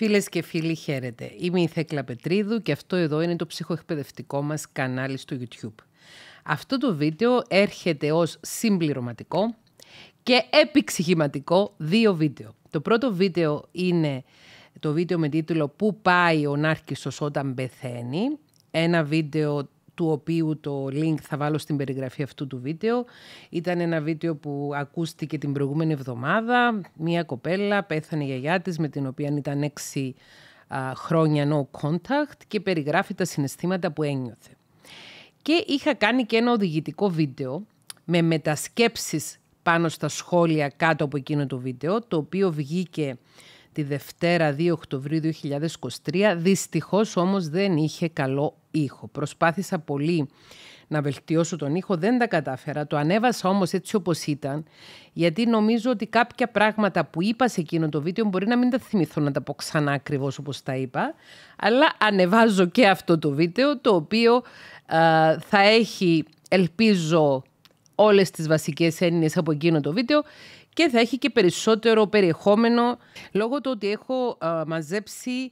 Φίλες και φίλοι, χαίρετε. Είμαι η Θέκλα Πετρίδου και αυτό εδώ είναι το ψυχοεκπαιδευτικό μας κανάλι στο YouTube. Αυτό το βίντεο έρχεται ως συμπληρωματικό και επεξηγηματικό δύο βίντεο. Το πρώτο βίντεο είναι το βίντεο με τίτλο «Πού πάει ο Νάρκισσος όταν πεθαίνει» ένα βίντεο του οποίου το link θα βάλω στην περιγραφή αυτού του βίντεο. Ήταν ένα βίντεο που ακούστηκε την προηγούμενη εβδομάδα. Μία κοπέλα πέθανε η γιαγιά της με την οποία ήταν έξι α, χρόνια no contact και περιγράφει τα συναισθήματα που ένιωθε. Και είχα κάνει και ένα οδηγητικό βίντεο με μετασκέψεις πάνω στα σχόλια κάτω από εκείνο το βίντεο, το οποίο βγήκε τη Δευτέρα 2 Οκτωβρίου 2023. Δυστυχώς όμως δεν είχε καλό ήχο. Προσπάθησα πολύ να βελτιώσω τον ήχο, δεν τα κατάφερα. Το ανέβασα όμως έτσι όπως ήταν, γιατί νομίζω ότι κάποια πράγματα που είπα σε εκείνο το βίντεο μπορεί να μην τα θυμηθώ να τα πω ξανά ακριβώς όπως τα είπα, αλλά ανεβάζω και αυτό το βίντεο, το οποίο θα έχει, ελπίζω, όλες τις βασικές έννοιες από εκείνο το βίντεο και θα έχει και περισσότερο περιεχόμενο λόγω του ότι έχω μαζέψει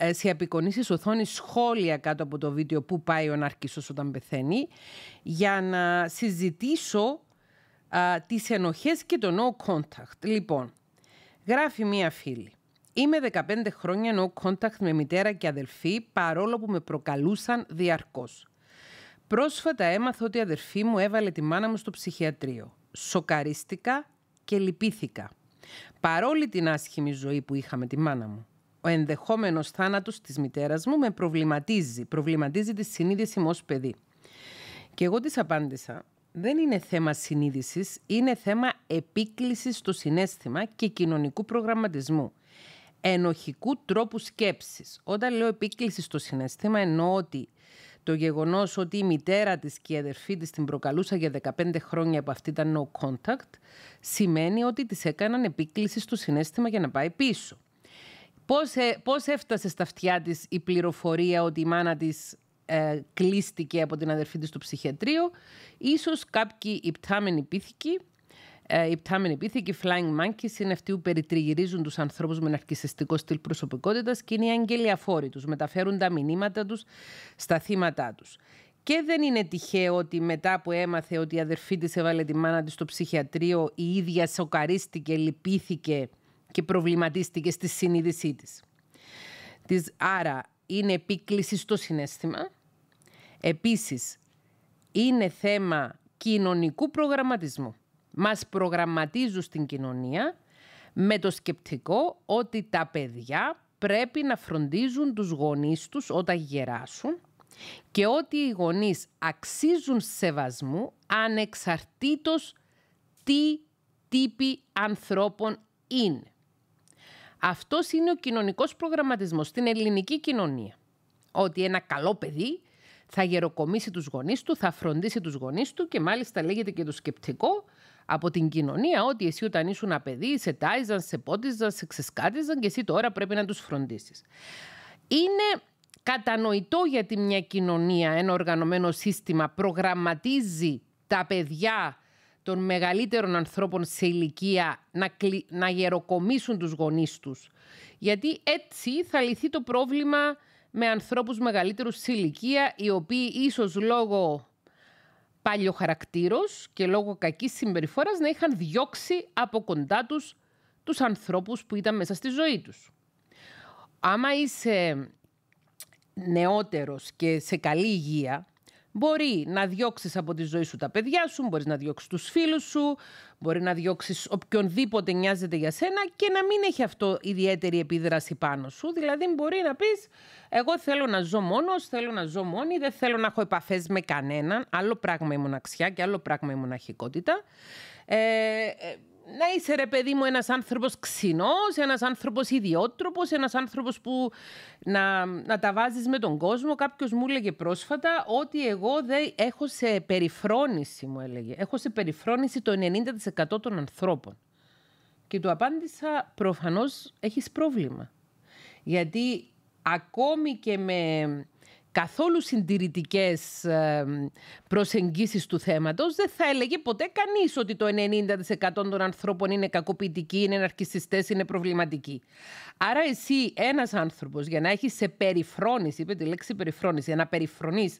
ε, σε απεικονίσει οθόνη σχόλια κάτω από το βίντεο που πάει ο Ναρκίσος όταν πεθαίνει για να συζητήσω α, τις ενοχές και το no contact. Λοιπόν, γράφει μία φίλη. Είμαι 15 χρόνια no contact με μητέρα και αδελφή παρόλο που με προκαλούσαν διαρκώς. Πρόσφατα έμαθα ότι η αδερφή μου έβαλε τη μάνα μου στο ψυχιατρίο. Σοκαρίστηκα και λυπήθηκα. Παρόλη την άσχημη ζωή που είχαμε τη μάνα μου ο ενδεχόμενος θάνατος της μητέρας μου με προβληματίζει. Προβληματίζει τη συνείδηση μου ως παιδί. Και εγώ της απάντησα, δεν είναι θέμα συνείδησης, είναι θέμα επίκλησης στο συνέστημα και κοινωνικού προγραμματισμού. Ενοχικού τρόπου σκέψης. Όταν λέω επίκληση στο συνέστημα, εννοώ ότι το γεγονός ότι η μητέρα της και η αδερφή της την προκαλούσα για 15 χρόνια από αυτή ήταν no contact, σημαίνει ότι της έκαναν επίκληση στο συνέστημα για να πάει πίσω. Πώς, ε, έφτασε στα αυτιά της η πληροφορία ότι η μάνα της ε, κλείστηκε από την αδερφή της του ψυχιατρίου. Ίσως κάποιοι υπτάμενοι πίθηκοι, ε, υπτάμενοι πίθηκοι, flying monkeys, είναι αυτοί που περιτριγυρίζουν τους ανθρώπους με ναρκισιστικό στυλ προσωπικότητας και είναι οι αγγελιαφόροι τους, μεταφέρουν τα μηνύματα τους στα θύματά τους. Και δεν είναι τυχαίο ότι μετά που έμαθε ότι η αδερφή της έβαλε τη μάνα της στο ψυχιατρίο, η ίδια σοκαρίστηκε, λυπήθηκε και προβληματίστηκε στη συνείδησή της. της άρα είναι επίκληση στο συνέστημα. Επίσης, είναι θέμα κοινωνικού προγραμματισμού. Μας προγραμματίζουν στην κοινωνία με το σκεπτικό ότι τα παιδιά πρέπει να φροντίζουν τους γονείς τους όταν γεράσουν και ότι οι γονείς αξίζουν σεβασμού ανεξαρτήτως τι τύποι ανθρώπων είναι. Αυτός είναι ο κοινωνικός προγραμματισμός στην ελληνική κοινωνία. Ότι ένα καλό παιδί θα γεροκομίσει τους γονείς του, θα φροντίσει τους γονείς του και μάλιστα λέγεται και το σκεπτικό από την κοινωνία ότι εσύ όταν ήσουν ένα παιδί σε τάιζαν, σε πότιζαν, σε ξεσκάτιζαν και εσύ τώρα πρέπει να τους φροντίσεις. Είναι κατανοητό γιατί μια κοινωνία, ένα οργανωμένο σύστημα προγραμματίζει τα παιδιά των μεγαλύτερων ανθρώπων σε ηλικία να, γεροκομίσουν τους γονείς τους. Γιατί έτσι θα λυθεί το πρόβλημα με ανθρώπους μεγαλύτερους σε ηλικία, οι οποίοι ίσως λόγω παλιό και λόγω κακής συμπεριφοράς να είχαν διώξει από κοντά τους τους ανθρώπους που ήταν μέσα στη ζωή τους. Άμα είσαι νεότερος και σε καλή υγεία, Μπορεί να διώξεις από τη ζωή σου τα παιδιά σου, μπορείς να διώξεις τους φίλους σου, μπορεί να διώξεις οποιονδήποτε νοιάζεται για σένα και να μην έχει αυτό ιδιαίτερη επίδραση πάνω σου. Δηλαδή, μπορεί να πεις: Εγώ θέλω να ζω μόνος, θέλω να ζω μόνη, δεν θέλω να έχω επαφές με κανέναν. Άλλο πράγμα η μοναξιά και άλλο πράγμα η μοναχικότητα. Ε, ε να είσαι ρε παιδί μου ένας άνθρωπος ξινός, ένας άνθρωπος ιδιότροπος, ένας άνθρωπος που να, να τα βάζεις με τον κόσμο. Κάποιος μου έλεγε πρόσφατα ότι εγώ δεν έχω σε περιφρόνηση, μου έλεγε. Έχω σε περιφρόνηση το 90% των ανθρώπων. Και του απάντησα προφανώς έχεις πρόβλημα. Γιατί ακόμη και με καθόλου συντηρητικές προσεγγίσεις του θέματος, δεν θα έλεγε ποτέ κανείς ότι το 90% των ανθρώπων είναι κακοποιητικοί, είναι αρκισιστές, είναι προβληματικοί. Άρα εσύ ένας άνθρωπος για να έχεις σε περιφρόνηση, είπε τη λέξη περιφρόνηση, για να περιφρονείς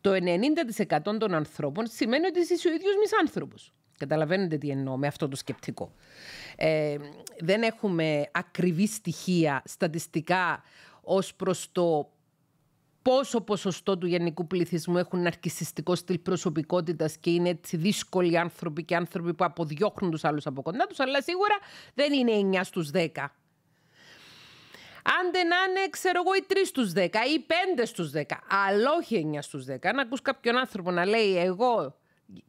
το 90% των ανθρώπων σημαίνει ότι είσαι ο ίδιος άνθρωπος. Καταλαβαίνετε τι εννοώ με αυτό το σκεπτικό. Ε, δεν έχουμε ακριβή στοιχεία στατιστικά ως προς το πόσο ποσοστό του γενικού πληθυσμού έχουν ναρκιστικό στυλ προσωπικότητας και είναι έτσι δύσκολοι άνθρωποι και άνθρωποι που αποδιώχνουν τους άλλους από κοντά τους, αλλά σίγουρα δεν είναι 9 στου 10. Άντε να είναι, ξέρω εγώ, οι 3 στου 10 ή 5 στου, 10, αλλά όχι 9 στου 10. Αν ακούς κάποιον άνθρωπο να λέει εγώ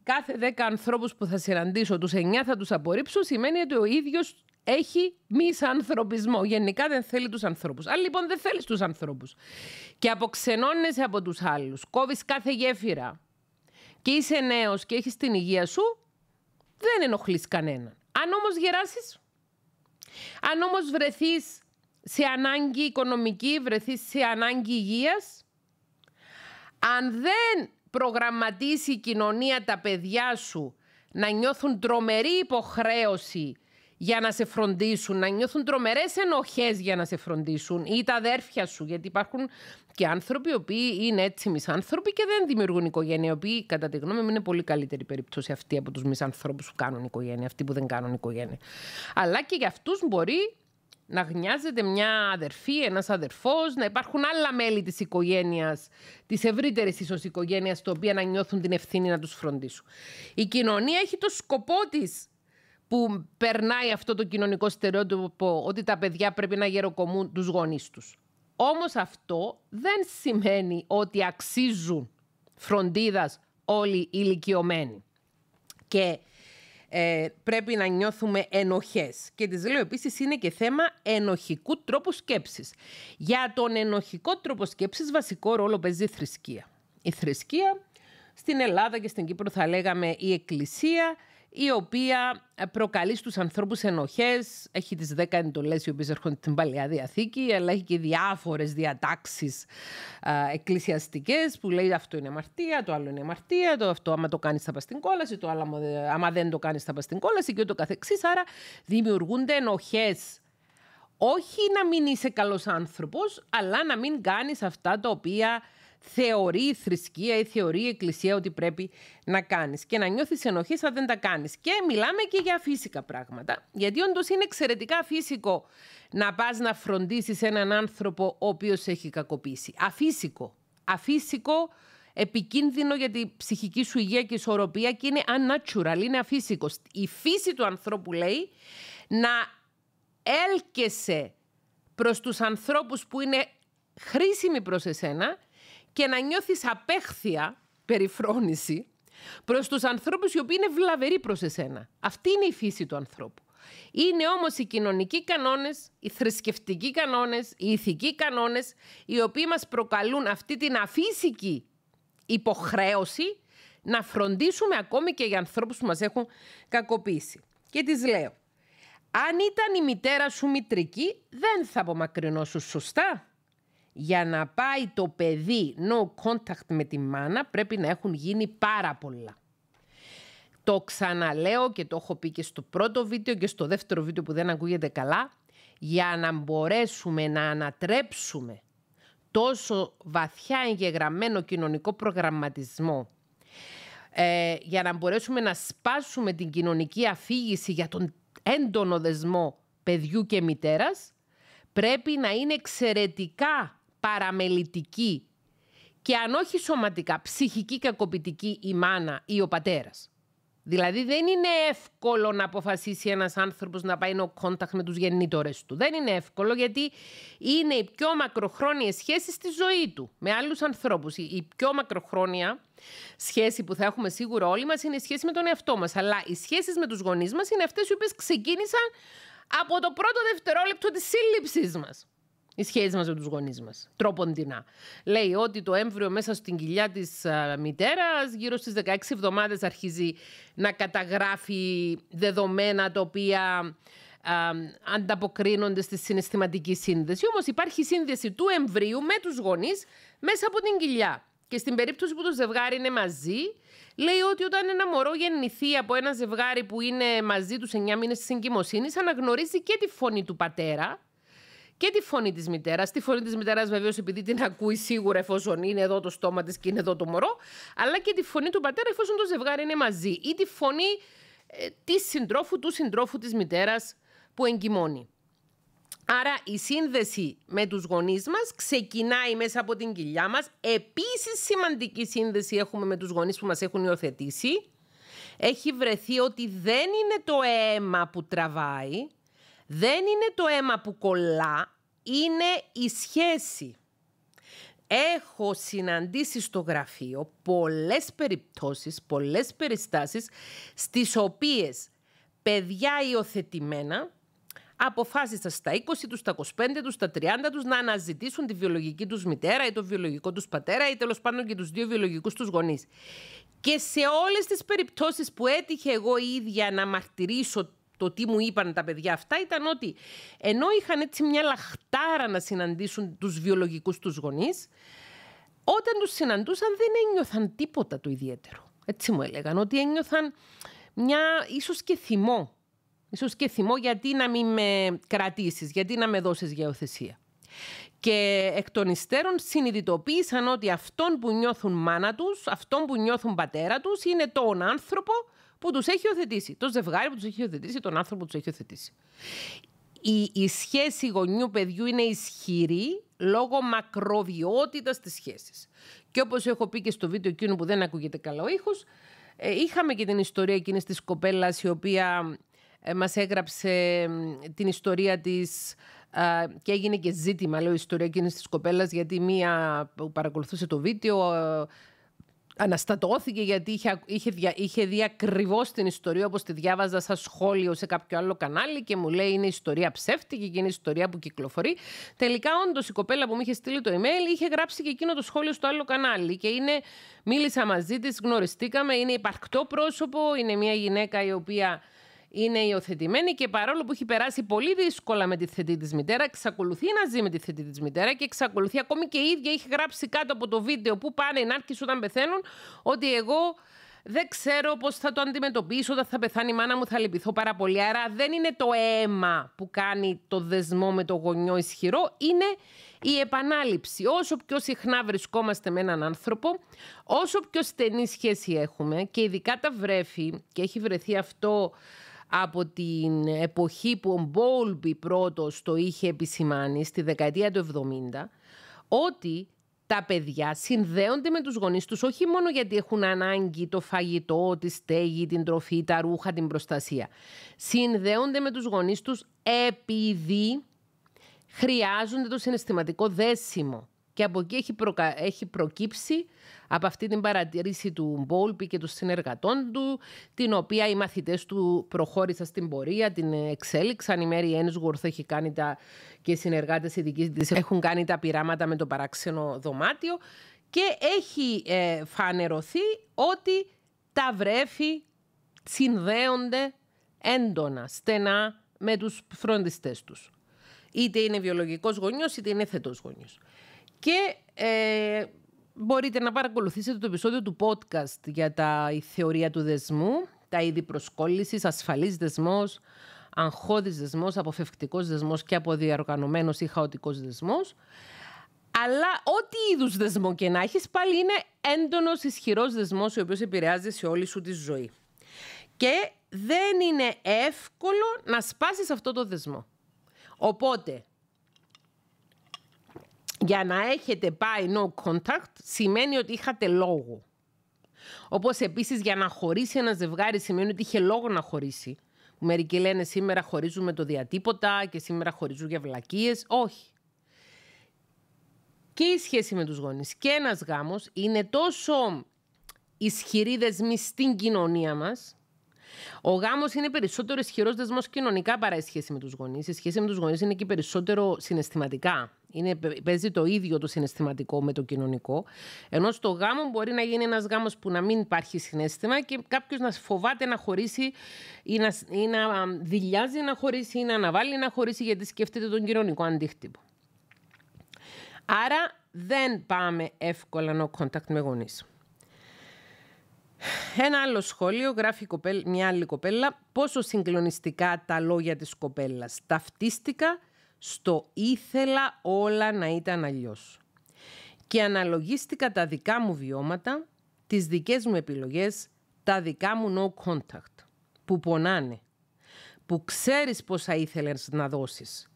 κάθε δέκα ανθρώπους που θα συναντήσω, τους εννιά θα τους απορρίψω, σημαίνει ότι ο ίδιος έχει ανθρωπισμό. Γενικά δεν θέλει τους ανθρώπους. Αν λοιπόν δεν θέλεις τους ανθρώπους και αποξενώνεσαι από τους άλλους, κόβεις κάθε γέφυρα και είσαι νέος και έχεις την υγεία σου, δεν ενοχλείς κανέναν. Αν όμως γεράσεις, αν όμως βρεθείς σε ανάγκη οικονομική, βρεθείς σε ανάγκη υγείας, αν δεν προγραμματίσει η κοινωνία τα παιδιά σου να νιώθουν τρομερή υποχρέωση για να σε φροντίσουν, να νιώθουν τρομερές ενοχές για να σε φροντίσουν ή τα αδέρφια σου, γιατί υπάρχουν και άνθρωποι οι οποίοι είναι έτσι μισάνθρωποι και δεν δημιουργούν οικογένεια, οι οποίοι κατά τη γνώμη μου είναι πολύ καλύτερη περίπτωση αυτή από τους μισάνθρωπους που κάνουν οικογένεια, αυτοί που δεν κάνουν οικογένεια. Αλλά και για αυτούς μπορεί να γνιάζεται μια αδερφή, ένας αδερφός, να υπάρχουν άλλα μέλη της οικογένειας, της ευρύτερης ίσως οικογένειας, τα οποία να νιώθουν την ευθύνη να τους φροντίσουν. Η κοινωνία έχει το σκοπό της που περνάει αυτό το κοινωνικό στερεότυπο ότι τα παιδιά πρέπει να γεροκομούν τους γονείς τους. Όμως αυτό δεν σημαίνει ότι αξίζουν φροντίδας όλοι οι ηλικιωμένοι. Και ε, πρέπει να νιώθουμε ενοχές. Και τις λέω επίσης είναι και θέμα ενοχικού τρόπου σκέψης. Για τον ενοχικό τρόπο σκέψης βασικό ρόλο παίζει η θρησκεία. Η θρησκεία στην Ελλάδα και στην Κύπρο θα λέγαμε η εκκλησία η οποία ε, προκαλεί στους ανθρώπους ενοχές, έχει τις δέκα εντολές οι οποίες έρχονται την Παλαιά Διαθήκη, αλλά έχει και διάφορες διατάξεις α, ε, εκκλησιαστικές που λέει αυτό είναι αμαρτία, το άλλο είναι αμαρτία, το αυτό άμα το κάνεις θα πας στην κόλαση, το άλλο άμα δεν το κάνεις θα πας στην κόλαση και ούτω καθεξής. Άρα δημιουργούνται ενοχές όχι να μην είσαι καλός άνθρωπος, αλλά να μην κάνεις αυτά τα οποία θεωρεί η θρησκεία ή θεωρεί η εκκλησία ότι πρέπει να κάνεις και να νιώθεις ενοχής αν δεν τα κάνεις. Και μιλάμε και για φύσικα πράγματα, γιατί όντως είναι εξαιρετικά φύσικο να πας να φροντίσεις έναν άνθρωπο ο οποίος έχει κακοποίησει. Αφύσικο. Αφύσικο επικίνδυνο για την ψυχική σου υγεία και ισορροπία και είναι unnatural, είναι αφύσικο. Η φύση του ανθρώπου λέει να έλκεσαι προς τους ανθρώπους που είναι χρήσιμοι προς εσένα και να νιώθεις απέχθεια, περιφρόνηση, προς τους ανθρώπους οι οποίοι είναι βλαβεροί προς εσένα. Αυτή είναι η φύση του ανθρώπου. Είναι όμως οι κοινωνικοί κανόνες, οι θρησκευτικοί κανόνες, οι ηθικοί κανόνες, οι οποίοι μας προκαλούν αυτή την αφύσικη υποχρέωση να φροντίσουμε ακόμη και για ανθρώπους που μας έχουν κακοποίησει. Και τις λέω, αν ήταν η μητέρα σου μητρική, δεν θα απομακρυνώσουν σωστά για να πάει το παιδί no contact με τη μάνα πρέπει να έχουν γίνει πάρα πολλά. Το ξαναλέω και το έχω πει και στο πρώτο βίντεο και στο δεύτερο βίντεο που δεν ακούγεται καλά. Για να μπορέσουμε να ανατρέψουμε τόσο βαθιά εγγεγραμμένο κοινωνικό προγραμματισμό ε, για να μπορέσουμε να σπάσουμε την κοινωνική αφήγηση για τον έντονο δεσμό παιδιού και μητέρας, πρέπει να είναι εξαιρετικά παραμελητική και αν όχι σωματικά, ψυχική κακοποιητική η μάνα ή ο πατέρας. Δηλαδή δεν είναι εύκολο να αποφασίσει ένας άνθρωπος να πάει no contact με τους γεννήτορες του. Δεν είναι εύκολο γιατί είναι οι πιο μακροχρόνιες σχέσεις στη ζωή του με άλλους ανθρώπους. Η πιο μακροχρόνια σχέση που θα έχουμε σίγουρα όλοι μας είναι η σχέση με τον εαυτό μας. Αλλά οι σχέσεις με τους γονείς μας είναι αυτές οι οποίες ξεκίνησαν από το πρώτο δευτερόλεπτο της σύλληψής μας οι σχέσεις μας με τους γονείς μας. Τρόποντινά. Λέει ότι το έμβριο μέσα στην κοιλιά της μητέρας γύρω στις 16 εβδομάδες αρχίζει να καταγράφει δεδομένα τα οποία ανταποκρίνονται στη συναισθηματική σύνδεση. Όμως υπάρχει σύνδεση του εμβρίου με τους γονείς μέσα από την κοιλιά. Και στην περίπτωση που το ζευγάρι είναι μαζί, λέει ότι όταν ένα μωρό γεννηθεί από ένα ζευγάρι που είναι μαζί τους 9 μήνες της εγκυμοσύνης, αναγνωρίζει και τη φωνή του πατέρα και τη φωνή της μητέρας. Τη φωνή της μητέρας, βεβαίως, επειδή την ακούει σίγουρα εφόσον είναι εδώ το στόμα της και είναι εδώ το μωρό, αλλά και τη φωνή του πατέρα εφόσον το ζευγάρι είναι μαζί, ή τη φωνή ε, της συντρόφου του συντρόφου της μητέρας που εγκυμώνει. Άρα η σύνδεση με τους γονείς μας ξεκινάει μέσα από την κοιλιά μας. Επίσης σημαντική σύνδεση έχουμε με τους γονείς που μας έχουν υιοθετήσει. Έχει βρεθεί ότι δεν είναι το αίμα που τραβάει, δεν είναι το αίμα που κολλά, είναι η σχέση. Έχω συναντήσει στο γραφείο πολλές περιπτώσεις, πολλές περιστάσεις, στις οποίες παιδιά υιοθετημένα αποφάσισαν στα 20 τους, στα 25 τους, στα 30 τους να αναζητήσουν τη βιολογική τους μητέρα ή το βιολογικό τους πατέρα ή τέλος πάντων και τους δύο βιολογικούς τους γονείς. Και σε όλες τις περιπτώσεις που έτυχε εγώ ίδια να μαρτυρήσω το τι μου είπαν τα παιδιά αυτά ήταν ότι ενώ είχαν έτσι μια λαχτάρα να συναντήσουν τους βιολογικούς τους γονείς, όταν τους συναντούσαν δεν ένιωθαν τίποτα το ιδιαίτερο. Έτσι μου έλεγαν, ότι ένιωθαν μια ίσως και θυμό. Ίσως και θυμό γιατί να μην με κρατήσεις, γιατί να με δώσεις γεωθεσία. Και εκ των υστέρων συνειδητοποίησαν ότι αυτόν που νιώθουν μάνα τους, αυτόν που νιώθουν πατέρα τους, είναι τον άνθρωπο που τους έχει υιοθετήσει. Το ζευγάρι που τους έχει οθετήσει, τον άνθρωπο που τους έχει οθετήσει. Η, σχέση γονιού-παιδιού είναι ισχυρή λόγω μακροβιότητας της σχέσης. Και όπως έχω πει και στο βίντεο εκείνο που δεν ακούγεται καλά ο ήχος, ε, είχαμε και την ιστορία εκείνης της κοπέλας η οποία ε, μας έγραψε την ιστορία της ε, και έγινε και ζήτημα, λέω, η ιστορία εκείνης της κοπέλας, γιατί μία που παρακολουθούσε το βίντεο ε, αναστατώθηκε γιατί είχε, είχε, δει ακριβώς την ιστορία όπως τη διάβαζα σαν σχόλιο σε κάποιο άλλο κανάλι και μου λέει είναι ιστορία ψεύτικη και είναι ιστορία που κυκλοφορεί. Τελικά όντως η κοπέλα που μου είχε στείλει το email είχε γράψει και εκείνο το σχόλιο στο άλλο κανάλι και είναι, μίλησα μαζί της, γνωριστήκαμε, είναι υπαρκτό πρόσωπο, είναι μια γυναίκα η οποία είναι υιοθετημένη και παρόλο που έχει περάσει πολύ δύσκολα με τη θετή της μητέρα, εξακολουθεί να ζει με τη θετή της μητέρα και εξακολουθεί ακόμη και η ίδια έχει γράψει κάτω από το βίντεο που πάνε οι νάρκες όταν πεθαίνουν ότι εγώ δεν ξέρω πώς θα το αντιμετωπίσω, όταν θα πεθάνει η μάνα μου, θα λυπηθώ πάρα πολύ. Άρα δεν είναι το αίμα που κάνει το δεσμό με το γονιό ισχυρό, είναι η επανάληψη. Όσο πιο συχνά βρισκόμαστε με έναν άνθρωπο, όσο πιο στενή σχέση έχουμε και ειδικά τα βρέφη, και έχει βρεθεί αυτό από την εποχή που ο Μπόλμπι πρώτος το είχε επισημάνει στη δεκαετία του 70 ότι τα παιδιά συνδέονται με τους γονείς τους όχι μόνο γιατί έχουν ανάγκη το φαγητό, τη στέγη, την τροφή, τα ρούχα, την προστασία. Συνδέονται με τους γονείς τους επειδή χρειάζονται το συναισθηματικό δέσιμο. Και από εκεί έχει, προκύψει από αυτή την παρατήρηση του Μπόλπη και των συνεργατών του, την οποία οι μαθητές του προχώρησαν στην πορεία, την εξέλιξαν. Η Μέρι Ένσγουρθ έχει κάνει τα... και οι συνεργάτες ειδικής της έχουν κάνει τα πειράματα με το παράξενο δωμάτιο και έχει ε, φανερωθεί ότι τα βρέφη συνδέονται έντονα, στενά με τους φροντιστές τους. Είτε είναι βιολογικός γονιός, είτε είναι θετός γονιός. Και ε, μπορείτε να παρακολουθήσετε το επεισόδιο του podcast για τα, η θεωρία του δεσμού, τα είδη προσκόλλησης, ασφαλής δεσμός, αγχώδης δεσμός, αποφευκτικός δεσμός και αποδιαργανωμένος ή χαοτικός δεσμός. Αλλά ό,τι είδους δεσμό και να έχεις, πάλι είναι έντονος, ισχυρός δεσμός... ο οποίος επηρεάζει σε όλη σου τη ζωή. Και δεν είναι εύκολο να σπάσεις αυτό το δεσμό. Οπότε, για να έχετε πάει no contact σημαίνει ότι είχατε λόγο. Όπως επίσης για να χωρίσει ένα ζευγάρι σημαίνει ότι είχε λόγο να χωρίσει. Μερικοί λένε σήμερα χωρίζουμε το διατύπωτα και σήμερα χωρίζουν για βλακίες. Όχι. Και η σχέση με τους γονείς. και ένας γάμος είναι τόσο ισχυρή δεσμή στην κοινωνία μας ο γάμος είναι περισσότερο ισχυρός δεσμός κοινωνικά παρά η σχέση με τους γονείς. Η σχέση με τους γονείς είναι και περισσότερο συναισθηματικά. Είναι, παίζει το ίδιο το συναισθηματικό με το κοινωνικό. Ενώ στο γάμο μπορεί να γίνει ένας γάμος που να μην υπάρχει συνέστημα και κάποιος να φοβάται να χωρίσει ή να, ή να δηλιάζει να χωρίσει ή να αναβάλει να χωρίσει γιατί σκέφτεται τον κοινωνικό αντίκτυπο. Άρα δεν πάμε εύκολα no contact με γονείς. Ένα άλλο σχόλιο γράφει μια άλλη κοπέλα. Πόσο συγκλονιστικά τα λόγια της κοπέλας. Ταυτίστηκα στο ήθελα όλα να ήταν αλλιώς. Και αναλογίστηκα τα δικά μου βιώματα, τις δικές μου επιλογές, τα δικά μου no contact, που πονάνε, που ξέρεις πόσα ήθελες να δώσεις,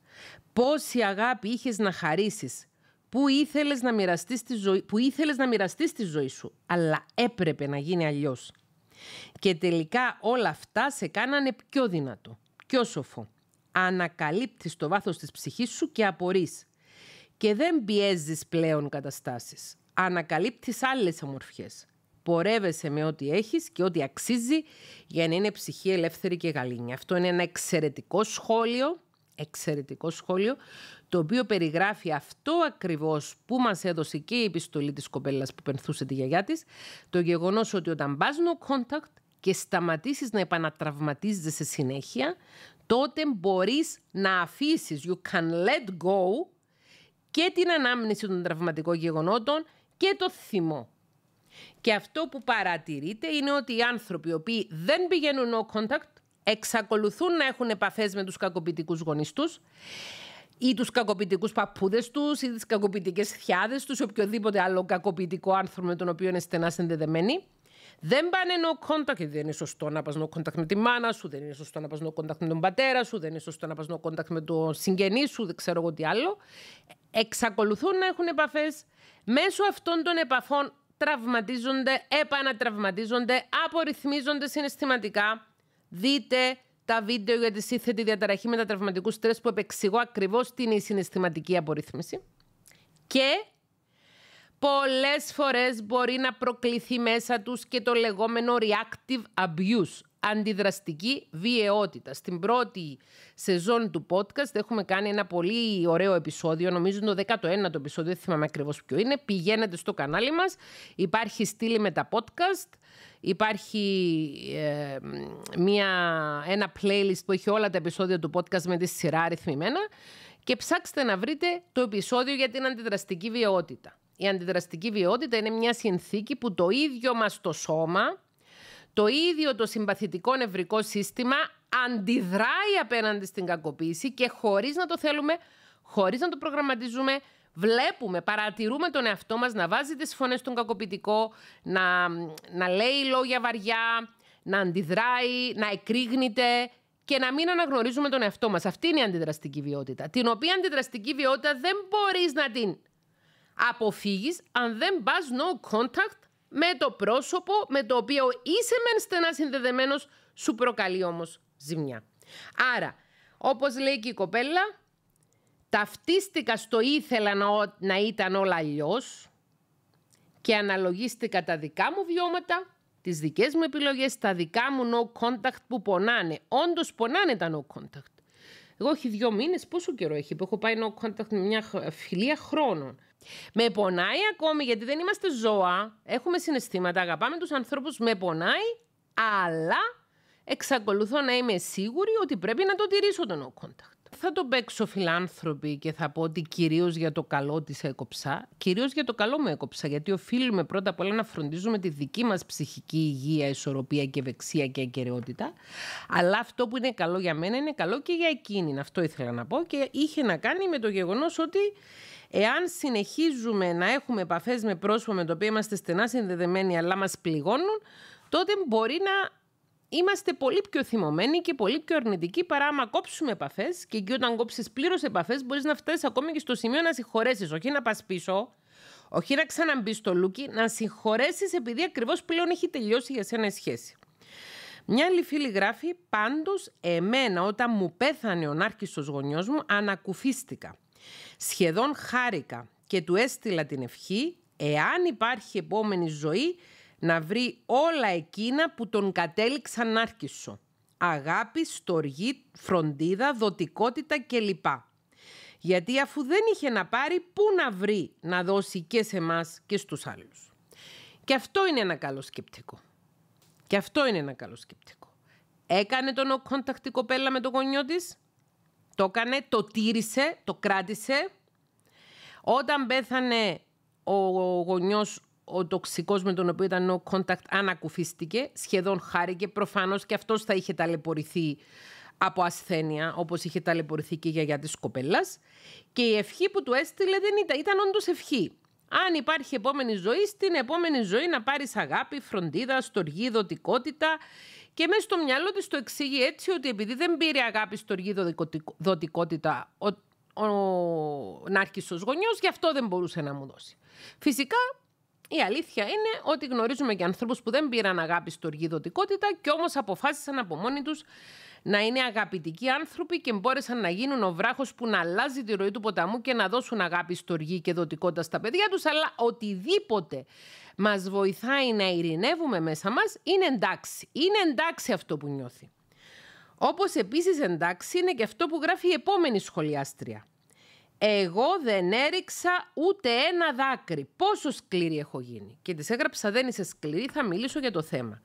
πόση αγάπη είχες να χαρίσεις, που ήθελες να μοιραστείς τη ζωή, που ήθελες να μοιραστείς τη ζωή σου, αλλά έπρεπε να γίνει αλλιώς. Και τελικά όλα αυτά σε κάνανε πιο δυνατό, πιο σοφό ανακαλύπτεις το βάθος της ψυχής σου και απορείς. Και δεν πιέζεις πλέον καταστάσεις. Ανακαλύπτεις άλλες ομορφιές. Πορεύεσαι με ό,τι έχεις και ό,τι αξίζει για να είναι ψυχή ελεύθερη και γαλήνη. Αυτό είναι ένα εξαιρετικό σχόλιο, εξαιρετικό σχόλιο, το οποίο περιγράφει αυτό ακριβώς που μας έδωσε και η επιστολή της κοπέλας που πενθούσε τη γιαγιά της, το γεγονός ότι όταν πας no contact και σταματήσεις να επανατραυματίζεσαι συνέχεια, τότε μπορείς να αφήσεις, you can let go, και την ανάμνηση των τραυματικών γεγονότων και το θυμό. Και αυτό που παρατηρείται είναι ότι οι άνθρωποι οι οποίοι δεν πηγαίνουν no contact, εξακολουθούν να έχουν επαφές με τους κακοποιητικούς γονείς τους, ή τους κακοποιητικούς παππούδες τους, ή τις κακοποιητικές θιάδες τους, ή οποιοδήποτε άλλο κακοποιητικό άνθρωπο με τον οποίο είναι στενά συνδεδεμένοι, δεν πάνε no contact, δεν είναι σωστό να πας no contact με τη μάνα σου, δεν είναι σωστό να πας no contact με τον πατέρα σου, δεν είναι σωστό να πας no contact με τον συγγενή σου, δεν ξέρω εγώ τι άλλο. Εξακολουθούν να έχουν επαφές. Μέσω αυτών των επαφών τραυματίζονται, επανατραυματίζονται, απορριθμίζονται συναισθηματικά. Δείτε τα βίντεο για τη σύνθετη διαταραχή μετατραυματικού στρες που επεξηγώ ακριβώς τι είναι η συναισθηματική απορρίθμιση. Και πολλές φορές μπορεί να προκληθεί μέσα τους και το λεγόμενο reactive abuse, αντιδραστική βιαιότητα. Στην πρώτη σεζόν του podcast έχουμε κάνει ένα πολύ ωραίο επεισόδιο, νομίζω το 19ο επεισόδιο, δεν θυμάμαι ακριβώς ποιο είναι. Πηγαίνετε στο κανάλι μας, υπάρχει στήλη με τα podcast, υπάρχει ε, μια, ένα playlist που έχει όλα τα επεισόδια του podcast με τη σειρά αριθμημένα και ψάξτε να βρείτε το επεισόδιο για την αντιδραστική βιαιότητα η αντιδραστική βιότητα είναι μια συνθήκη που το ίδιο μας το σώμα, το ίδιο το συμπαθητικό νευρικό σύστημα αντιδράει απέναντι στην κακοποίηση και χωρίς να το θέλουμε, χωρίς να το προγραμματίζουμε, βλέπουμε, παρατηρούμε τον εαυτό μας να βάζει τις φωνές στον κακοποιητικό, να, να λέει λόγια βαριά, να αντιδράει, να εκρήγνεται και να μην αναγνωρίζουμε τον εαυτό μας. Αυτή είναι η αντιδραστική βιότητα, την οποία αντιδραστική βιότητα δεν μπορείς να την αποφύγεις αν δεν πας no contact με το πρόσωπο με το οποίο είσαι μεν στενά συνδεδεμένος, σου προκαλεί όμως ζημιά. Άρα, όπως λέει και η κοπέλα, ταυτίστηκα στο ήθελα να, να ήταν όλα αλλιώς και αναλογίστηκα τα δικά μου βιώματα, τις δικές μου επιλογές, τα δικά μου no contact που πονάνε. Όντως πονάνε τα no contact. Εγώ έχει δύο μήνες, πόσο καιρό έχει που έχω πάει no contact με μια φιλία χρόνων. Με πονάει ακόμη γιατί δεν είμαστε ζώα. Έχουμε συναισθήματα, αγαπάμε τους ανθρώπους, με πονάει, αλλά εξακολουθώ να είμαι σίγουρη ότι πρέπει να το τηρήσω τον no θα τον παίξω φιλάνθρωποι και θα πω ότι κυρίως για το καλό της έκοψα. Κυρίως για το καλό μου έκοψα, γιατί οφείλουμε πρώτα απ' όλα να φροντίζουμε τη δική μας ψυχική υγεία, ισορροπία και ευεξία και ακαιρεότητα. Αλλά αυτό που είναι καλό για μένα είναι καλό και για εκείνη. Αυτό ήθελα να πω και είχε να κάνει με το γεγονός ότι Εάν συνεχίζουμε να έχουμε επαφές με πρόσωπα με τα οποία είμαστε στενά συνδεδεμένοι αλλά μας πληγώνουν, τότε μπορεί να είμαστε πολύ πιο θυμωμένοι και πολύ πιο αρνητικοί παρά άμα κόψουμε επαφές. Και εκεί, όταν κόψεις πλήρως επαφές, μπορείς να φτάσεις ακόμη και στο σημείο να συγχωρέσεις, όχι να πας πίσω. Όχι να ξαναμπεί στο λούκι, να συγχωρέσεις επειδή ακριβώς πλέον έχει τελειώσει για σένα η σχέση. Μια άλλη φίλη γράφει, πάντως εμένα όταν μου πέθανε ο Νάρκιστο γονιός μου ανακουφίστηκα. Σχεδόν χάρηκα και του έστειλα την ευχή, εάν υπάρχει επόμενη ζωή να βρει όλα εκείνα που τον κατέληξαν άρχισο. Αγάπη, στοργή, φροντίδα, δοτικότητα κλπ. Γιατί αφού δεν είχε να πάρει, πού να βρει να δώσει και σε εμάς και στους άλλους. Και αυτό είναι ένα καλό σκεπτικό. Και αυτό είναι ένα καλό σκεπτικό. Έκανε τον ο κοπέλα με τον γονιό της. Το έκανε, το τήρησε, το κράτησε. Όταν πέθανε ο γονιός ο τοξικός με τον οποίο ήταν ο contact ανακουφίστηκε, σχεδόν χάρηκε. Προφανώς και αυτός θα είχε ταλαιπωρηθεί από ασθένεια, όπως είχε ταλαιπωρηθεί και η γιαγιά της κοπέλας. Και η ευχή που του έστειλε δεν ήταν, ήταν όντως ευχή. Αν υπάρχει επόμενη ζωή, στην επόμενη ζωή να πάρεις αγάπη, φροντίδα, στοργή, δοτικότητα. Και μέσα στο μυαλό της το εξήγει έτσι ότι επειδή δεν πήρε αγάπη, στοργή, δοτικότητα, ο, ο, ο ο γονιός, γι' αυτό δεν μπορούσε να μου δώσει. Φυσικά η αλήθεια είναι ότι γνωρίζουμε και ανθρώπους που δεν πήραν αγάπη στο οργιδοτικότητα και όμως αποφάσισαν από μόνοι τους να είναι αγαπητικοί άνθρωποι και μπόρεσαν να γίνουν ο βράχος που να αλλάζει τη ροή του ποταμού και να δώσουν αγάπη, στοργή και δοτικότητα στα παιδιά τους. Αλλά οτιδήποτε μας βοηθάει να ειρηνεύουμε μέσα μας είναι εντάξει. Είναι εντάξει αυτό που νιώθει. Όπως επίσης εντάξει είναι και αυτό που γράφει η επόμενη σχολιάστρια εγώ δεν έριξα ούτε ένα δάκρυ. Πόσο σκληρή έχω γίνει. Και τη έγραψα δεν είσαι σκληρή, θα μιλήσω για το θέμα.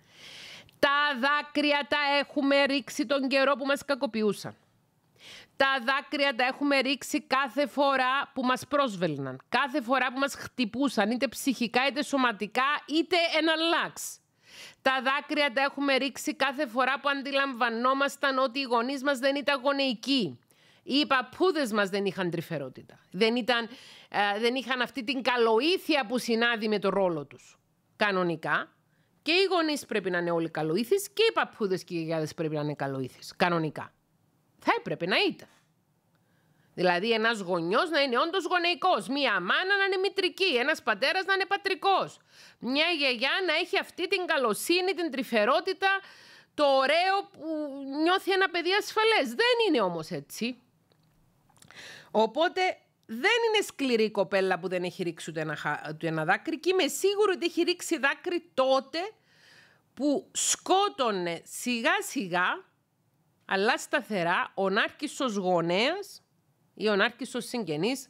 Τα δάκρυα τα έχουμε ρίξει τον καιρό που μας κακοποιούσαν. Τα δάκρυα τα έχουμε ρίξει κάθε φορά που μας πρόσβελναν. Κάθε φορά που μας χτυπούσαν, είτε ψυχικά, είτε σωματικά, είτε ένα λάξ. Τα δάκρυα τα έχουμε ρίξει κάθε φορά που αντιλαμβανόμασταν ότι οι γονείς μας δεν ήταν γονεϊκοί. Οι παππούδε μας δεν είχαν τρυφερότητα. Δεν, ήταν, ε, δεν είχαν αυτή την καλοήθεια που συνάδει με το ρόλο τους. Κανονικά. Και οι γονείς πρέπει να είναι όλοι καλοήθει και οι παππούδες και οι γιαγιάδες πρέπει να είναι καλοήθει. Κανονικά. Θα έπρεπε να ήταν. Δηλαδή, ένας γονιός να είναι όντως γονεϊκός. Μία μάνα να είναι μητρική. Ένας πατέρας να είναι πατρικός. Μια γιαγιά να έχει αυτή την καλοσύνη, την τρυφερότητα, το ωραίο που νιώθει ένα παιδί ασφαλές. Δεν είναι όμως έτσι. Οπότε δεν είναι σκληρή η κοπέλα που δεν έχει ρίξει ούτε ένα, ούτε δάκρυ και είμαι σίγουρη ότι έχει ρίξει δάκρυ τότε που σκότωνε σιγά σιγά αλλά σταθερά ο νάρκισος γονέας ή ο νάρκισος συγγενής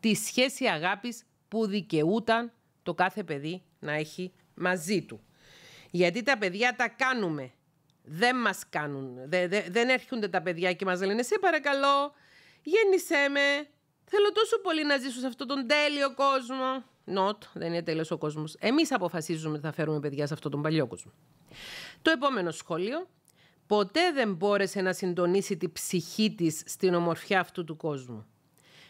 τη σχέση αγάπης που δικαιούταν το κάθε παιδί να έχει μαζί του. Γιατί τα παιδιά τα κάνουμε. Δεν μας κάνουν. δεν έρχονται τα παιδιά και μας λένε «Σε παρακαλώ, Γέννησέ με. Θέλω τόσο πολύ να ζήσω σε αυτόν τον τέλειο κόσμο. Not, δεν είναι τέλειος ο κόσμος. Εμείς αποφασίζουμε ότι θα φέρουμε παιδιά σε αυτόν τον παλιό κόσμο. Το επόμενο σχόλιο. Ποτέ δεν μπόρεσε να συντονίσει τη ψυχή της στην ομορφιά αυτού του κόσμου.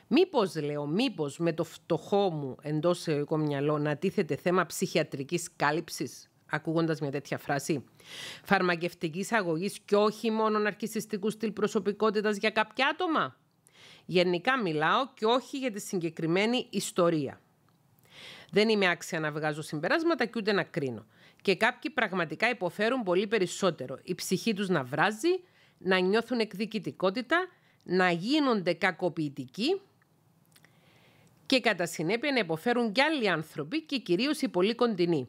Μήπως, λέω, μήπως με το φτωχό μου εντός εγωικό μυαλό να τίθεται θέμα ψυχιατρικής κάλυψης, ακούγοντας μια τέτοια φράση, φαρμακευτικής αγωγής και όχι μόνο ναρκισιστικού στυλ προσωπικότητας για κάποια άτομα. Γενικά μιλάω και όχι για τη συγκεκριμένη ιστορία. Δεν είμαι άξια να βγάζω συμπεράσματα και ούτε να κρίνω. Και κάποιοι πραγματικά υποφέρουν πολύ περισσότερο. Η ψυχή τους να βράζει, να νιώθουν εκδικητικότητα, να γίνονται κακοποιητικοί και κατά συνέπεια να υποφέρουν κι άλλοι άνθρωποι και κυρίως οι πολύ κοντινοί.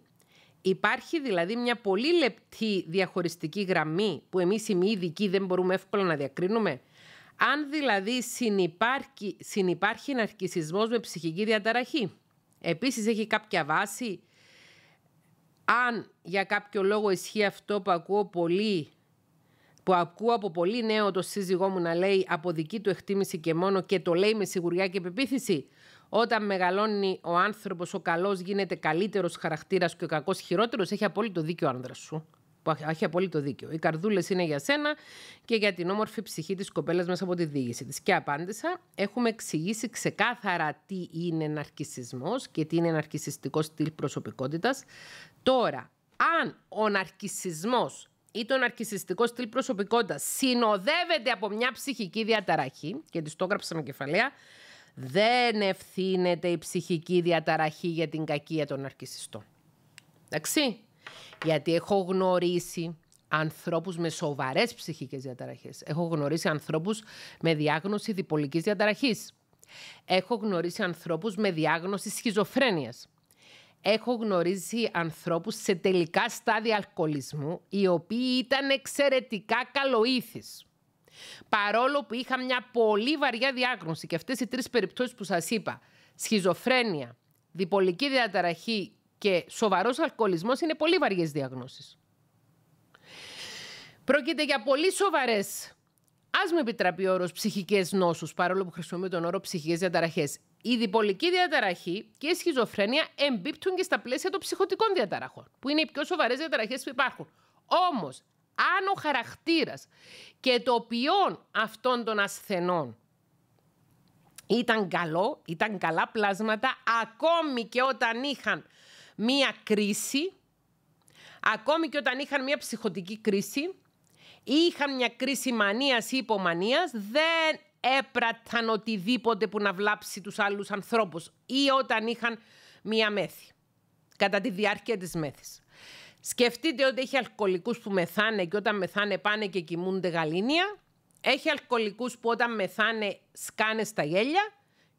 Υπάρχει δηλαδή μια πολύ λεπτή διαχωριστική γραμμή που εμείς οι μη ειδικοί δεν μπορούμε εύκολα να διακρίνουμε. Αν δηλαδή συνυπάρχει, συνυπάρχει ναρκισισμός με ψυχική διαταραχή. Επίσης έχει κάποια βάση. Αν για κάποιο λόγο ισχύει αυτό που ακούω που ακούω από πολύ νέο το σύζυγό μου να λέει από δική του εκτίμηση και μόνο και το λέει με σιγουριά και πεποίθηση. Όταν μεγαλώνει ο άνθρωπος, ο καλός γίνεται καλύτερος χαρακτήρας και ο κακός χειρότερος, έχει απόλυτο δίκιο άνδρας σου. Που έχει απόλυτο δίκιο. Οι καρδούλες είναι για σένα και για την όμορφη ψυχή της κοπέλας μέσα από τη διήγηση της. Και απάντησα, έχουμε εξηγήσει ξεκάθαρα τι είναι ναρκισισμός και τι είναι ναρκισιστικός στυλ προσωπικότητας. Τώρα, αν ο ναρκισισμός ή το ναρκισιστικό στυλ προσωπικότητας συνοδεύεται από μια ψυχική διαταραχή, και της το έγραψα με κεφαλαία, δεν ευθύνεται η ψυχική διαταραχή για την κακία των ναρκισιστών. Εντάξει. Γιατί έχω γνωρίσει ανθρώπους με σοβαρές ψυχικές διαταραχές. Έχω γνωρίσει ανθρώπους με διάγνωση διπολικής διαταραχής. Έχω γνωρίσει ανθρώπους με διάγνωση σχιζοφρένειας. Έχω γνωρίσει ανθρώπους σε τελικά στάδια αλκοολισμού, οι οποίοι ήταν εξαιρετικά καλοήθης. Παρόλο που είχα μια πολύ βαριά διάγνωση και αυτές οι τρεις περιπτώσεις που σας είπα, σχιζοφρένεια, διπολική διαταραχή και σοβαρός αλκοολισμός είναι πολύ βαριές διαγνώσεις. Πρόκειται για πολύ σοβαρές, ας με επιτραπεί ο όρος, ψυχικές νόσους, παρόλο που χρησιμοποιούμε τον όρο ψυχικές διαταραχές. Η διπολική διαταραχή και η σχιζοφρένεια εμπίπτουν και στα πλαίσια των ψυχοτικών διαταραχών, που είναι οι πιο σοβαρές διαταραχές που υπάρχουν. Όμως, αν ο χαρακτήρας και το ποιόν αυτών των ασθενών ήταν καλό, ήταν καλά πλάσματα, ακόμη και όταν είχαν μία κρίση, ακόμη και όταν είχαν μία ψυχοτική κρίση ή είχαν μια κρίση μανίας ή υπομανίας, δεν έπραταν οτιδήποτε που να βλάψει τους άλλους ανθρώπους ή όταν είχαν μία μέθη, κατά τη διάρκεια της μέθης. Σκεφτείτε ότι έχει αλκοολικούς που μεθάνε και όταν μεθάνε πάνε και κοιμούνται γαλήνια. Έχει αλκοολικούς που όταν μεθάνε σκάνε στα γέλια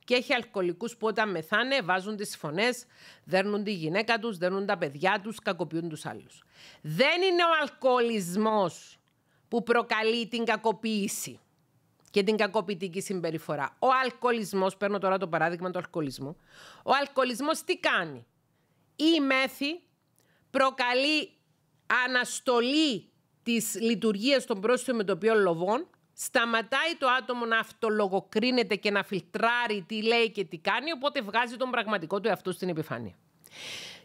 και έχει αλκοολικούς που όταν μεθάνε βάζουν τις φωνές, δέρνουν τη γυναίκα τους, δέρνουν τα παιδιά τους, κακοποιούν τους άλλους. Δεν είναι ο αλκοολισμός που προκαλεί την κακοποίηση και την κακοποιητική συμπεριφορά. Ο αλκοολισμός, παίρνω τώρα το παράδειγμα του αλκοολισμού, ο αλκοολισμός τι κάνει. Η μέθη προκαλεί αναστολή της λειτουργίας των πρόσθετων οποίο λοβών σταματάει το άτομο να αυτολογοκρίνεται και να φιλτράρει τι λέει και τι κάνει, οπότε βγάζει τον πραγματικό του εαυτό στην επιφάνεια.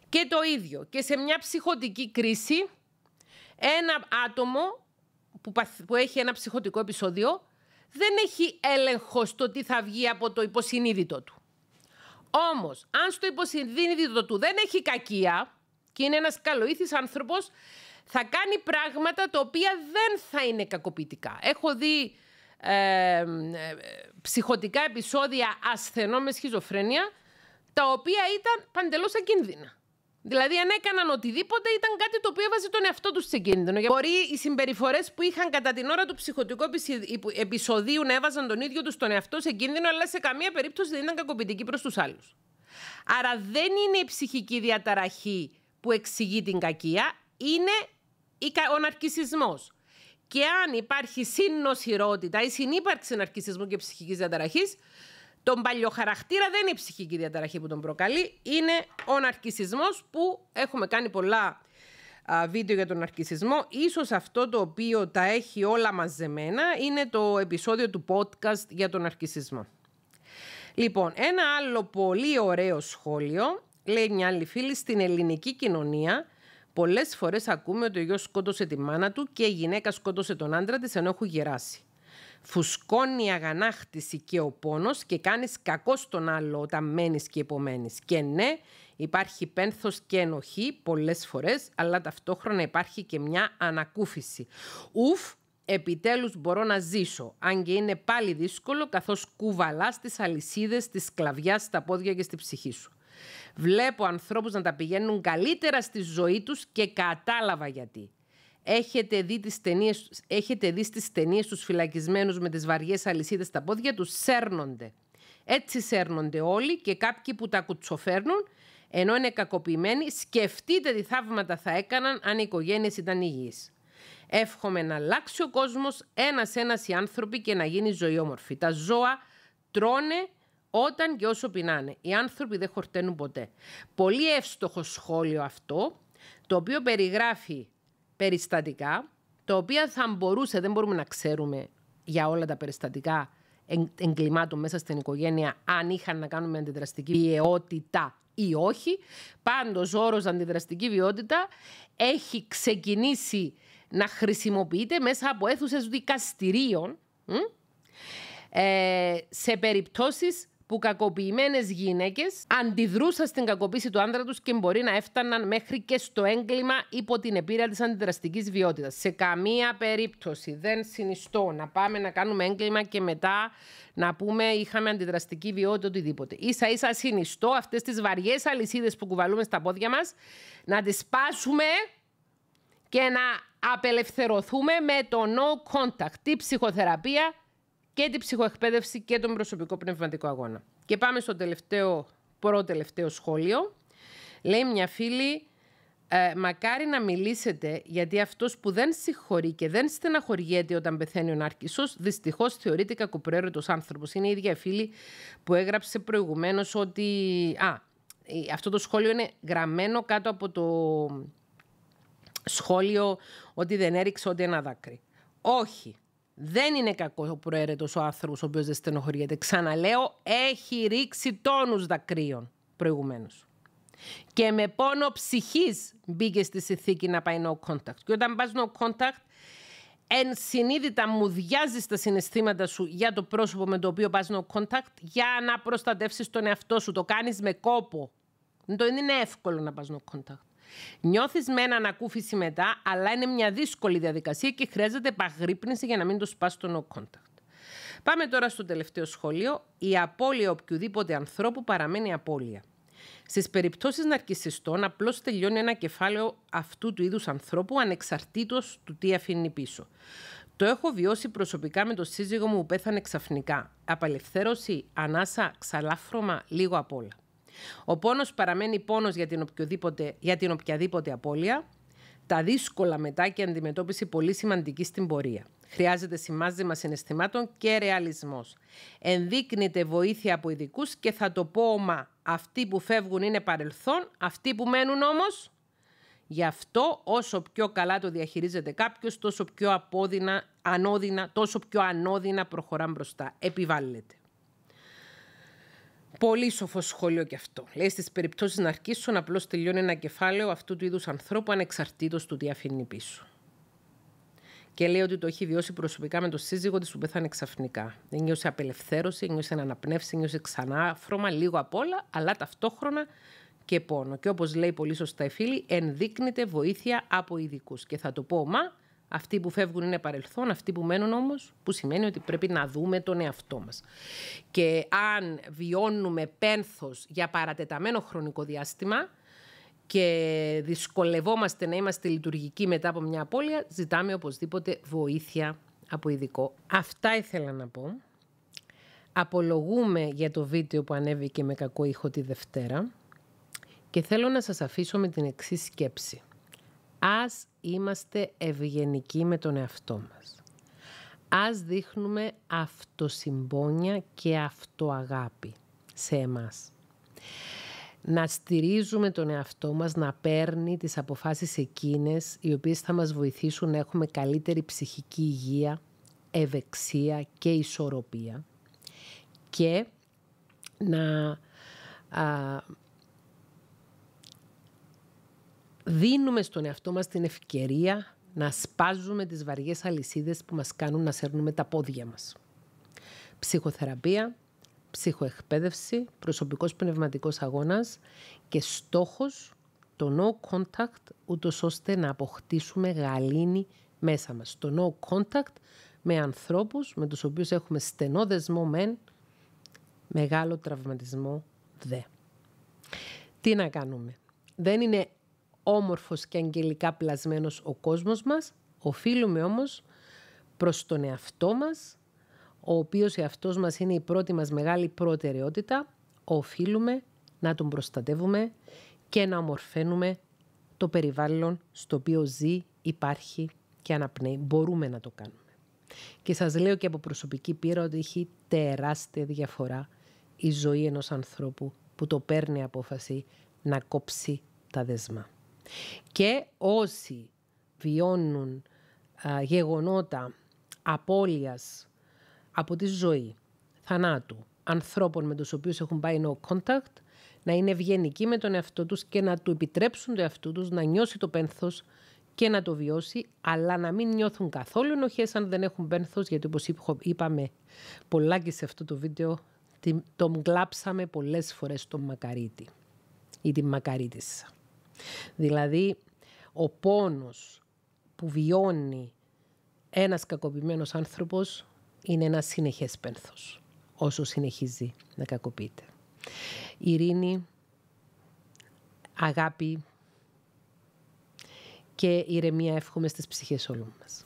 Και το ίδιο και σε μια ψυχοτική κρίση, ένα άτομο που, έχει ένα ψυχοτικό επεισόδιο δεν έχει έλεγχο στο τι θα βγει από το υποσυνείδητο του. Όμως, αν στο υποσυνείδητο του δεν έχει κακία και είναι ένας καλοήθης άνθρωπος, θα κάνει πράγματα τα οποία δεν θα είναι κακοποιητικά. Έχω δει ε, ε επεισόδια ασθενών με σχιζοφρένεια, τα οποία ήταν παντελώς ακίνδυνα. Δηλαδή, αν έκαναν οτιδήποτε, ήταν κάτι το οποίο έβαζε τον εαυτό τους σε κίνδυνο. μπορεί οι συμπεριφορές που είχαν κατά την ώρα του ψυχοτικού επεισοδίου να έβαζαν τον ίδιο τους τον εαυτό σε κίνδυνο, αλλά σε καμία περίπτωση δεν ήταν κακοποιητική προς τους άλλους. Άρα, δεν είναι η ψυχική διαταραχή που εξηγεί την κακία, είναι ή ο ναρκισισμός. Και αν υπάρχει συνοσιρότητα ή συνύπαρξη ναρκισισμού και ψυχικής διαταραχής... τον παλιοχαρακτήρα δεν είναι η ψυχική παλιο χαρακτήρα δεν ειναι η ψυχικη διαταραχη που τον προκαλεί, είναι ο ναρκισισμός που έχουμε κάνει πολλά α, βίντεο για τον ναρκισισμό. Ίσως αυτό το οποίο τα έχει όλα μαζεμένα είναι το επεισόδιο του podcast για τον ναρκισισμό. Λοιπόν, ένα άλλο πολύ ωραίο σχόλιο, λέει μια άλλη φίλη, στην ελληνική κοινωνία Πολλές φορές ακούμε ότι ο γιος σκότωσε τη μάνα του και η γυναίκα σκότωσε τον άντρα της ενώ έχουν γεράσει. Φουσκώνει η αγανάκτηση και ο πόνος και κάνεις κακό στον άλλο όταν μένεις και υπομένεις. Και ναι, υπάρχει πένθος και ενοχή πολλές φορές, αλλά ταυτόχρονα υπάρχει και μια ανακούφιση. Ουφ, επιτέλους μπορώ να ζήσω, αν και είναι πάλι δύσκολο καθώς κουβαλάς τις αλυσίδες της σκλαβιάς στα πόδια και στη ψυχή σου. Βλέπω ανθρώπους να τα πηγαίνουν καλύτερα στη ζωή τους και κατάλαβα γιατί. Έχετε δει, τις ταινίες, έχετε δει στις ταινίες τους φυλακισμένους με τις βαριές αλυσίδες στα πόδια τους, σέρνονται. Έτσι σέρνονται όλοι και κάποιοι που τα κουτσοφέρνουν, ενώ είναι κακοποιημένοι, σκεφτείτε τι θαύματα θα έκαναν αν οι οικογένειες ήταν υγιείς. Εύχομαι να αλλάξει ο κόσμος ένας-ένας οι άνθρωποι και να γίνει ζωή όμορφη. Τα ζώα τρώνε όταν και όσο πεινάνε, οι άνθρωποι δεν χορταίνουν ποτέ. Πολύ εύστοχο σχόλιο αυτό, το οποίο περιγράφει περιστατικά, τα οποία θα μπορούσε, δεν μπορούμε να ξέρουμε για όλα τα περιστατικά εγκλημάτων μέσα στην οικογένεια, αν είχαν να κάνουν με αντιδραστική βιαιότητα ή όχι. Πάντως, ο όρος αντιδραστική βιαιότητα έχει ξεκινήσει να χρησιμοποιείται μέσα από αίθουσες δικαστηρίων, ε, σε περιπτώσεις που κακοποιημένες γυναίκες αντιδρούσαν στην κακοποίηση του άντρα τους και μπορεί να έφταναν μέχρι και στο έγκλημα υπό την επίρρρεια της αντιδραστικής βιότητας. Σε καμία περίπτωση δεν συνιστώ να πάμε να κάνουμε έγκλημα και μετά να πούμε είχαμε αντιδραστική βιότητα οτιδήποτε. σα ίσα συνιστώ αυτές τις βαριές αλυσίδες που κουβαλούμε στα πόδια μας να τις σπάσουμε και να απελευθερωθούμε με το no contact, τη ψυχοθεραπεία και την ψυχοεκπαίδευση και τον προσωπικό πνευματικό αγώνα. Και πάμε στο τελευταίο, προτελευταίο σχόλιο. Λέει μια φίλη, ε, μακάρι να μιλήσετε, γιατί αυτός που δεν συγχωρεί και δεν στεναχωριέται όταν πεθαίνει ο Νάρκησος, δυστυχώς θεωρείται του άνθρωπος. Είναι η ίδια φίλη που έγραψε προηγουμένως ότι... Α, αυτό το σχόλιο είναι γραμμένο κάτω από το σχόλιο ότι δεν έριξε ούτε ένα δάκρυ. Όχι. Δεν είναι κακό ο προαίρετο ο άνθρωπος ο οποίος δεν στενοχωριέται. Ξαναλέω, έχει ρίξει τόνους δακρύων προηγουμένως. Και με πόνο ψυχής μπήκε στη συνθήκη να πάει no contact. Και όταν πας no contact, ενσυνείδητα μου διάζεις τα συναισθήματα σου για το πρόσωπο με το οποίο πας no contact για να προστατεύσεις τον εαυτό σου. Το κάνεις με κόπο. Δεν είναι εύκολο να πας no contact. Νιώθεις με έναν ακούφιση μετά, αλλά είναι μια δύσκολη διαδικασία και χρειάζεται επαγρύπνηση για να μην το σπάσει το no contact. Πάμε τώρα στο τελευταίο σχόλιο. Η απώλεια οποιοδήποτε ανθρώπου παραμένει απώλεια. Στις περιπτώσεις ναρκιστών, απλώς τελειώνει ένα κεφάλαιο αυτού του είδους ανθρώπου, ανεξαρτήτως του τι αφήνει πίσω. Το έχω βιώσει προσωπικά με το σύζυγο μου που πέθανε ξαφνικά. Απελευθέρωση, ανάσα, ξαλάφρωμα, λίγο απ' όλα. Ο πόνος παραμένει πόνος για την, για την οποιαδήποτε απώλεια, τα δύσκολα μετά και αντιμετώπιση πολύ σημαντική στην πορεία. Χρειάζεται σημάζιμα συναισθημάτων και ρεαλισμός. Ενδείκνεται βοήθεια από ειδικούς και θα το πω μα αυτοί που φεύγουν είναι παρελθόν, αυτοί που μένουν όμως. Γι' αυτό όσο πιο καλά το διαχειρίζεται κάποιος, τόσο πιο απόδυνα, ανώδυνα, τόσο πιο ανώδυνα προχωρά μπροστά. Επιβάλλεται. Πολύ σοφό σχόλιο και αυτό. Λέει στις περιπτώσεις να αρχίσουν απλώς τελειώνει ένα κεφάλαιο αυτού του είδους ανθρώπου ανεξαρτήτως του τι αφήνει πίσω. Και λέει ότι το έχει βιώσει προσωπικά με τον σύζυγο της που πέθανε ξαφνικά. Νιώσε απελευθέρωση, νιώσε αναπνεύση, νιώσε ξανά φρώμα, λίγο απ' όλα, αλλά ταυτόχρονα και πόνο. Και όπως λέει πολύ σωστά η φίλη, ενδείκνεται βοήθεια από ειδικούς. Και θα το πω, μα αυτοί που φεύγουν είναι παρελθόν, αυτοί που μένουν όμως, που σημαίνει ότι πρέπει να δούμε τον εαυτό μας. Και αν βιώνουμε πένθος για παρατεταμένο χρονικό διάστημα και δυσκολευόμαστε να είμαστε λειτουργικοί μετά από μια απώλεια, ζητάμε οπωσδήποτε βοήθεια από ειδικό. Αυτά ήθελα να πω. Απολογούμε για το βίντεο που ανέβηκε με κακό ήχο τη Δευτέρα και θέλω να σας αφήσω με την εξής σκέψη. Ας είμαστε ευγενικοί με τον εαυτό μας. Ας δείχνουμε αυτοσυμπόνια και αυτοαγάπη σε εμάς. Να στηρίζουμε τον εαυτό μας να παίρνει τις αποφάσεις εκείνες οι οποίες θα μας βοηθήσουν να έχουμε καλύτερη ψυχική υγεία, ευεξία και ισορροπία και να δίνουμε στον εαυτό μας την ευκαιρία να σπάζουμε τις βαριές αλυσίδες που μας κάνουν να σέρνουμε τα πόδια μας. Ψυχοθεραπεία, ψυχοεκπαίδευση, προσωπικός πνευματικός αγώνας και στόχος το no contact ούτως ώστε να αποκτήσουμε γαλήνη μέσα μας. Το no contact με ανθρώπους με τους οποίους έχουμε στενό δεσμό μεν, μεγάλο τραυματισμό δε. Τι να κάνουμε. Δεν είναι όμορφος και αγγελικά πλασμένος ο κόσμος μας, οφείλουμε όμως προς τον εαυτό μας, ο οποίος εαυτός μας είναι η πρώτη μας μεγάλη προτεραιότητα, οφείλουμε να τον προστατεύουμε και να ομορφαίνουμε το περιβάλλον στο οποίο ζει, υπάρχει και αναπνέει. Μπορούμε να το κάνουμε. Και σας λέω και από προσωπική πείρα ότι έχει τεράστια διαφορά η ζωή ενός ανθρώπου που το παίρνει απόφαση να κόψει τα δεσμά. Και όσοι βιώνουν γεγονότα απώλειας από τη ζωή, θανάτου, ανθρώπων με τους οποίους έχουν πάει no contact, να είναι ευγενικοί με τον εαυτό τους και να του επιτρέψουν το εαυτό τους να νιώσει το πένθος και να το βιώσει, αλλά να μην νιώθουν καθόλου ενοχές αν δεν έχουν πένθος, γιατί όπως είπαμε πολλά και σε αυτό το βίντεο, τον κλάψαμε πολλές φορές τον Μακαρίτη ή την Μακαρίτησα. Δηλαδή, ο πόνος που βιώνει ένας κακοποιημένος άνθρωπος είναι ένας συνεχές πένθος, όσο συνεχίζει να κακοποιείται. Ειρήνη, αγάπη και ηρεμία εύχομαι στις ψυχές όλων μας.